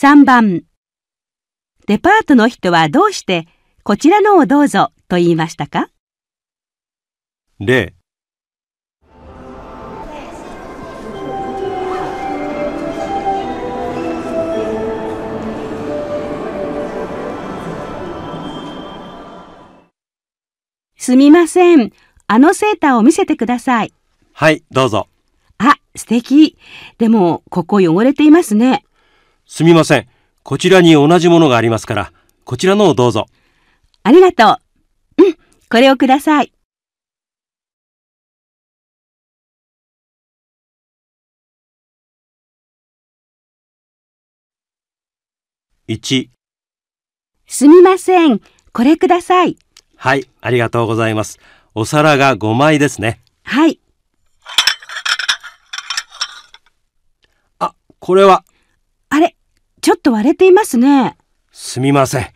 3番、デパートの人はどうしてこちらのをどうぞと言いましたか例すみません。あのセーターを見せてください。はい、どうぞ。あ、素敵。でも、ここ汚れていますね。すみません。こちらに同じものがありますから、こちらのをどうぞ。ありがとう。うん、これをください。1すみません。これください。はい、ありがとうございます。お皿が5枚ですね。はい。あ、これはと割れていますね。すみません。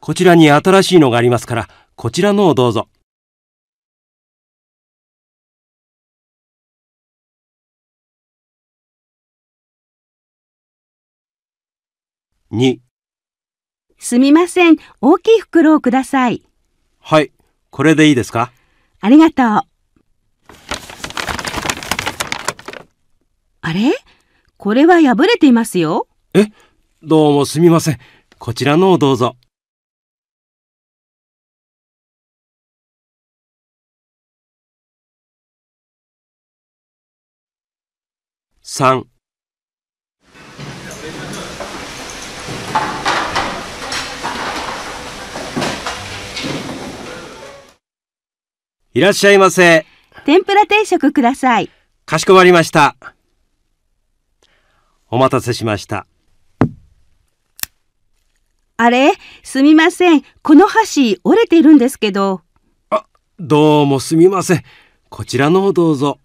こちらに新しいのがありますから、こちらのをどうぞ。すみません。大きい袋をください。はい。これでいいですかありがとう。あれこれは破れていますよ。えどうもすみません。こちらのをどうぞ。三。いらっしゃいませ。天ぷら定食ください。かしこまりました。お待たせしました。あれすみません。この箸折れているんですけど。あ、どうもすみません。こちらのどうぞ。